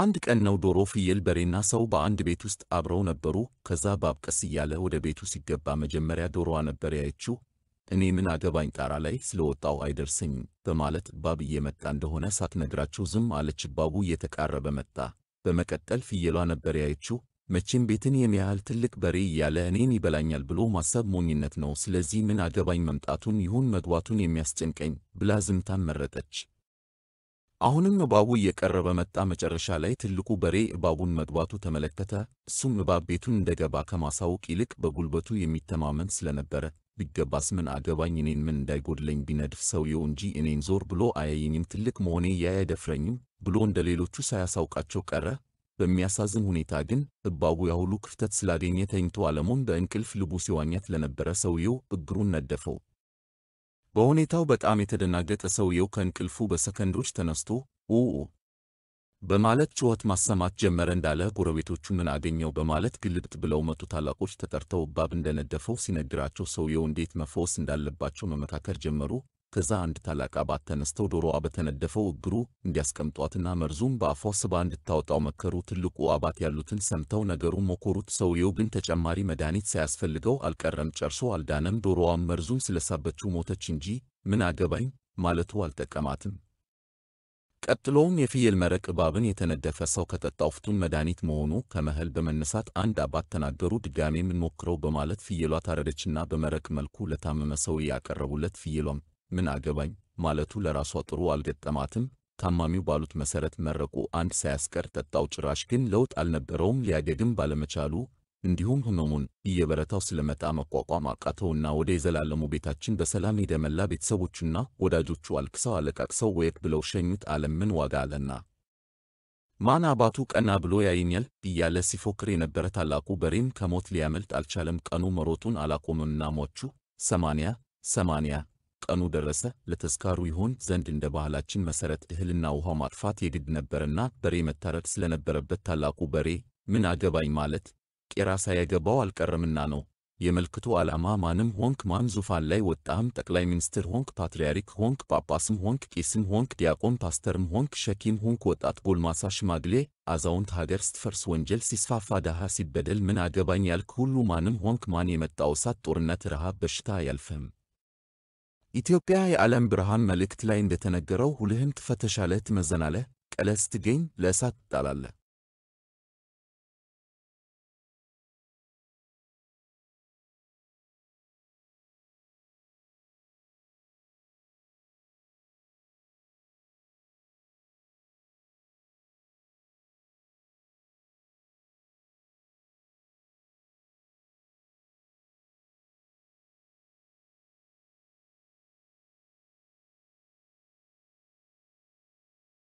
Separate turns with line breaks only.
አንድ ቀን ነው ዶሮ፣ ፍየል፣ በሬና ሰው በአንድ ቤት ውስጥ አብረው ነበሩ። ከዛ ባብቀስ ቀስ እያለ ወደ ቤቱ ሲገባ መጀመሪያ ዶሮዋ ነበር ያየችው። እኔ ምን አገባኝ ጣራ ላይ ስለወጣው አይደርሰኝም በማለት ባብ እየመጣ እንደሆነ ሳትነግራቸው ዝም አለች። ባቡ እየተቃረበ መጣ። በመቀጠል ፍየሏ ነበር ያየችው። መቼም ቤትን የሚያህል ትልቅ በሬ እያለ እኔን ይበላኛል ብሎ ማሰብ ሞኝነት ነው። ስለዚህ ምን አገባኝ መምጣቱን ይሁን መግባቱን የሚያስጨንቀኝ ብላ ዝምታን መረጠች። አሁንም እባቡ እየቀረበ መጣ። መጨረሻ ላይ ትልቁ በሬ እባቡን መግባቱ ተመለከተ። እሱም እባብ ቤቱን እንደገባ ከማሳወቅ ይልቅ በጉልበቱ የሚተማመን ስለነበረ ቢገባስ ምን አገባኝ፣ እኔን ምን እንዳይጎድለኝ ቢነድፍ ሰውየው እንጂ እኔን ዞር ብሎ አያየኝም፣ ትልቅ መሆኔ ያያደፍረኝም ብሎ እንደ ሌሎቹ ሳያሳውቃቸው ቀረ። በሚያሳዝን ሁኔታ ግን እባቡ ያሁሉ ክፍተት ስላገኘ ተኝቶ አለሙን በእንቅልፍ ልቡ ሲዋኛት ለነበረ ሰውየው እግሩን ነደፈው። በሁኔታው በጣም የተደናገጠ ሰውየው ከእንቅልፉ በሰከንዶች ተነስቶ ው በማለት ጩኸት ማሰማት ጀመረ። እንዳለ ጎረቤቶቹ ምን አገኘው በማለት ግልብጥ ብለው መጡ። ታላቆች ተጠርተው እባብ እንደነደፈው ሲነግራቸው ሰውየው እንዴት መፈወስ እንዳለባቸው መመካከር ጀመሩ። ከዛ አንድ ታላቅ አባት ተነስተው ዶሮዋ በተነደፈው እግሩ እንዲያስቀምጧትና መርዙም በአፏ ስባ እንድታወጣው መከሩ። ትልቁ አባት ያሉትን ሰምተው ነገሩን ሞከሩት። ሰውየው ግን ተጨማሪ መድኃኒት ሳያስፈልገው አልቀረም፣ ጨርሶ አልዳነም። ዶሮዋም መርዙን ስለሳበችው ሞተች እንጂ ምን አገባኝ ማለቱ አልጠቀማትም። ቀጥሎውም የፍየል መረቅ እባብን የተነደፈ ሰው ከጠጣው ፍቱን መድኃኒት መሆኑ ከመህል በመነሳት አንድ አባት ተናገሩ። ድጋሜ የምንሞክረው በማለት ፍየሏ ታረደችና በመረቅ መልኩ ለታመመ ሰው ያቀረቡለት ፍየሏም ምን አገባኝ ማለቱ ለራሷ ጥሩ አልገጠማትም። ታማሚው ባሉት መሰረት መረቁ አንድ ሳያስቀር ጠጣው። ጭራሽ ግን ለውጥ አልነበረውም። ሊያገግም ባለመቻሉ እንዲሁም ህመሙን እየበረታው ስለመጣ መቋቋም አቃተውና ወደ የዘላለሙ ቤታችን በሰላም ሄደ። መላ ቤተሰቦቹና ወዳጆቹ አልቅሰው አለቃቅሰው ወየት ብለው ሸኙት። አለም ምን ዋጋ አለና ማን አባቱ ቀና ብሎ ያይኛል እያለ ሲፎክር የነበረ ታላቁ በሬም ከሞት ሊያመልጥ አልቻለም። ቀኑ መሮጡን አላቆመምና ሟቹ ሰማንያ ሰማንያ ቀኑ ደረሰ። ለተስካሩ ይሆን ዘንድ እንደ ባህላችን መሰረት እህልና ውሃ ማጥፋት የግድ ነበርና በሬ መታረድ ስለነበረበት ታላቁ በሬ ምን አገባኝ ማለት ቄራ ሳያገባው አልቀረምና ነው። የመልክቱ ዓላማ ማንም ሆንክ ማን ዙፋን ላይ ወጣህም፣ ጠቅላይ ሚኒስትር ሆንክ፣ ፓትርያርክ ሆንክ፣ ጳጳስም ሆንክ፣ ቄስም ሆንክ፣ ዲያቆን፣ ፓስተርም ሆንክ፣ ሸኪም ሆንክ፣ ወጣት፣ ጎልማሳ፣ ሽማግሌ፣ አዛውንት፣ ሀገር ስትፈርስ፣ ወንጀል ሲስፋፋ፣ ድሃ ሲበደል ምን አገባኝ ያልክ ሁሉ ማንም ሆንክ ማን የመጣው እሳት፣ ጦርነት፣ ረሃብ፣ በሽታ አያልፍህም። ኢትዮጵያ የዓለም ብርሃን መልእክት ላይ እንደተነገረው ሁልህን ትፈተሻለህ፣ ትመዘናለህ፣ ቀለስ ስትገኝ ለእሳት ትጣላለህ።